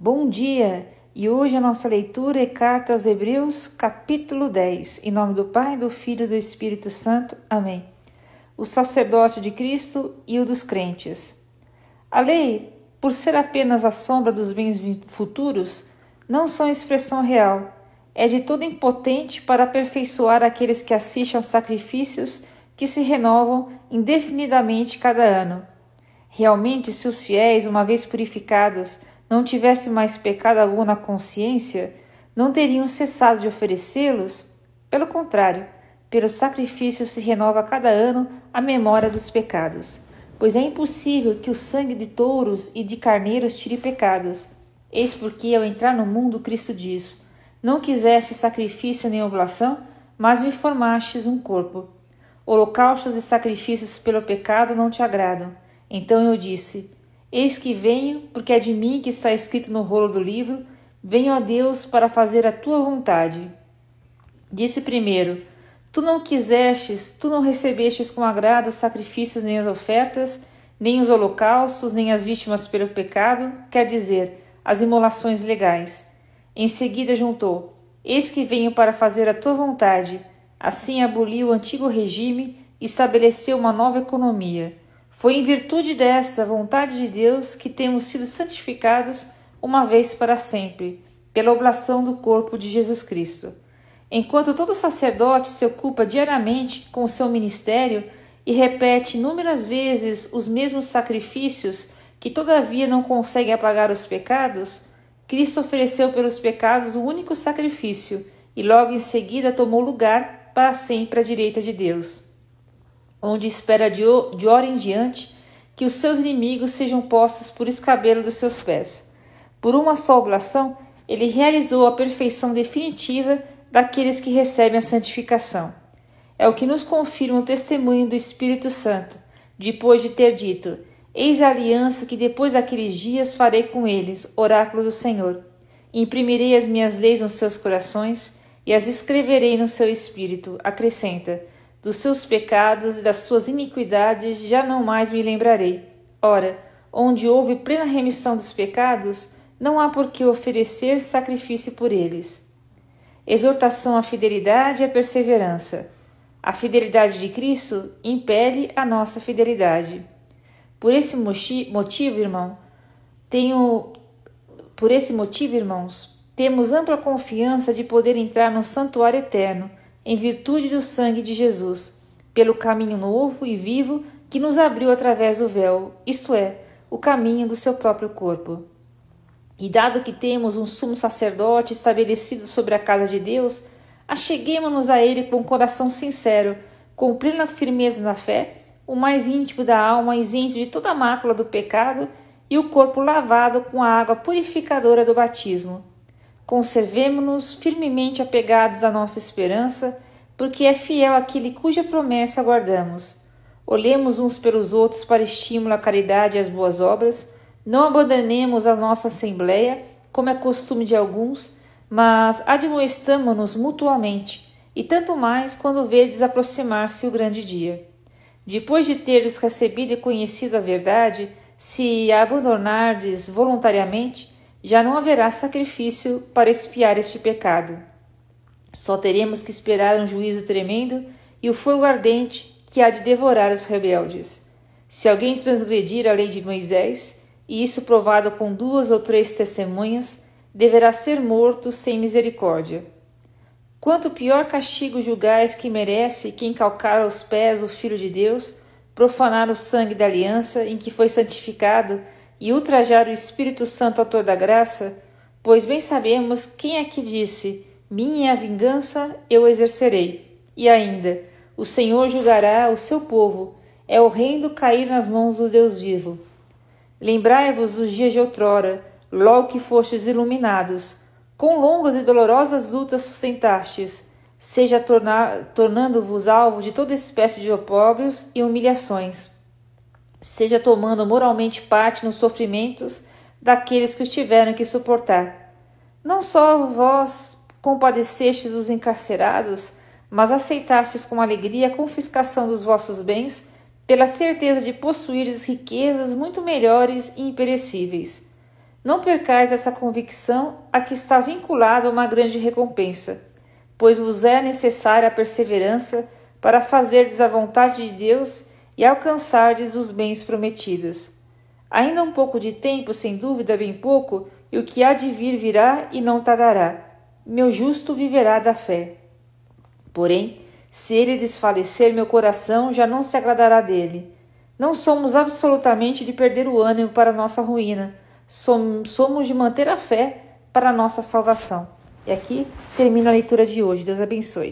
Bom dia! E hoje a nossa leitura é Carta aos Hebreus, capítulo 10. Em nome do Pai, do Filho e do Espírito Santo. Amém. O sacerdote de Cristo e o dos crentes. A lei, por ser apenas a sombra dos bens futuros, não são expressão real. É de todo impotente para aperfeiçoar aqueles que assistem aos sacrifícios que se renovam indefinidamente cada ano. Realmente, se os fiéis, uma vez purificados, não tivesse mais pecado algum na consciência, não teriam cessado de oferecê-los? Pelo contrário, pelo sacrifício se renova a cada ano a memória dos pecados. Pois é impossível que o sangue de touros e de carneiros tire pecados. Eis porque, ao entrar no mundo, Cristo diz: Não quiseste sacrifício nem oblação, mas me formastes um corpo. Holocaustos e sacrifícios pelo pecado não te agradam. Então eu disse: Eis que venho, porque é de mim que está escrito no rolo do livro: Venho a Deus para fazer a tua vontade. Disse primeiro: Tu não quisestes, tu não recebestes com agrado os sacrifícios, nem as ofertas, nem os holocaustos, nem as vítimas pelo pecado, quer dizer, as imolações legais. Em seguida juntou: Eis que venho para fazer a tua vontade. Assim aboliu o antigo regime e estabeleceu uma nova economia foi em virtude desta vontade de Deus que temos sido santificados uma vez para sempre, pela oblação do corpo de Jesus Cristo. Enquanto todo sacerdote se ocupa diariamente com o seu ministério e repete inúmeras vezes os mesmos sacrifícios que todavia não consegue apagar os pecados, Cristo ofereceu pelos pecados o único sacrifício e logo em seguida tomou lugar para sempre à direita de Deus onde espera de, hora em diante que os seus inimigos sejam postos por escabelo dos seus pés. Por uma só oblação, ele realizou a perfeição definitiva daqueles que recebem a santificação. É o que nos confirma o testemunho do Espírito Santo, depois de ter dito: Eis a aliança que depois daqueles dias farei com eles, oráculo do Senhor. Imprimirei as minhas leis nos seus corações e as escreverei no seu espírito. Acrescenta: dos seus pecados e das suas iniquidades já não mais me lembrarei. Ora, onde houve plena remissão dos pecados, não há por que oferecer sacrifício por eles. Exortação à fidelidade e à perseverança. A fidelidade de Cristo impele a nossa fidelidade. Por esse motivo, irmão, tenho por esse motivo, irmãos, temos ampla confiança de poder entrar no santuário eterno, em virtude do sangue de Jesus, pelo caminho novo e vivo que nos abriu através do véu, isto é, o caminho do seu próprio corpo. E dado que temos um sumo sacerdote estabelecido sobre a casa de Deus, acheguemo-nos a ele com um coração sincero, com plena firmeza na fé, o mais íntimo da alma, isento de toda a mácula do pecado, e o corpo lavado com a água purificadora do batismo. Conservemo-nos firmemente apegados à nossa esperança, porque é fiel aquele cuja promessa aguardamos. Olhemos uns pelos outros para estímulo à caridade e às boas obras. Não abandonemos a nossa assembleia, como é costume de alguns, mas admoestamo-nos mutuamente, e tanto mais quando vedes aproximar-se o grande dia. Depois de teres recebido e conhecido a verdade, se a abandonardes voluntariamente, já não haverá sacrifício para expiar este pecado. Só teremos que esperar um juízo tremendo e o fogo ardente que há de devorar os rebeldes. Se alguém transgredir a lei de Moisés, e isso provado com duas ou três testemunhas, deverá ser morto sem misericórdia. Quanto pior castigo julgais que merece quem calcar aos pés o Filho de Deus, profanar o sangue da aliança em que foi santificado e ultrajar o Espírito Santo, autor da graça? Pois bem sabemos quem é que disse: Minha vingança eu exercerei. E ainda: O Senhor julgará o seu povo. É horrendo cair nas mãos do Deus vivo. Lembrai-vos dos dias de outrora, logo que fostes iluminados. Com longas e dolorosas lutas sustentastes, seja tornar, tornando-vos alvo de toda espécie de opróbrios e humilhações seja tomando moralmente parte nos sofrimentos daqueles que os tiveram que suportar. Não só vós compadecestes os encarcerados, mas aceitastes com alegria a confiscação dos vossos bens, pela certeza de possuíres riquezas muito melhores e imperecíveis. Não percais essa convicção a que está vinculada uma grande recompensa, pois vos é necessária a perseverança para fazerdes a vontade de Deus e alcançardes os bens prometidos. Ainda um pouco de tempo, sem dúvida, bem pouco, e o que há de vir virá e não tardará. Meu justo viverá da fé. Porém, se ele desfalecer, meu coração já não se agradará dele. Não somos absolutamente de perder o ânimo para nossa ruína, somos de manter a fé para nossa salvação. E aqui termina a leitura de hoje. Deus abençoe.